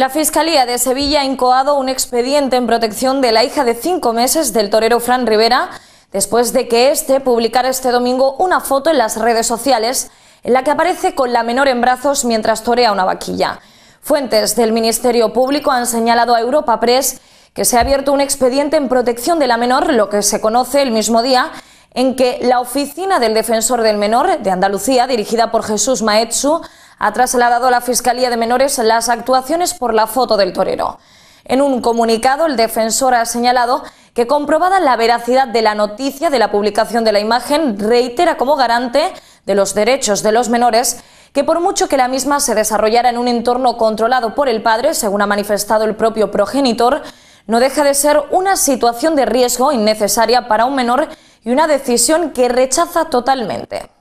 La Fiscalía de Sevilla ha incoado un expediente en protección de la hija de cinco meses del torero Fran Rivera, después de que éste publicara este domingo una foto en las redes sociales en la que aparece con la menor en brazos mientras torea una vaquilla. Fuentes del Ministerio Público han señalado a Europa Press que se ha abierto un expediente en protección de la menor, lo que se conoce el mismo día en que la Oficina del Defensor del Menor de Andalucía, dirigida por Jesús Maetsu, ha trasladado a la Fiscalía de Menores las actuaciones por la foto del torero. En un comunicado, el defensor ha señalado que comprobada la veracidad de la noticia de la publicación de la imagen, reitera como garante de los derechos de los menores que por mucho que la misma se desarrollara en un entorno controlado por el padre, según ha manifestado el propio progenitor, no deja de ser una situación de riesgo innecesaria para un menor y una decisión que rechaza totalmente.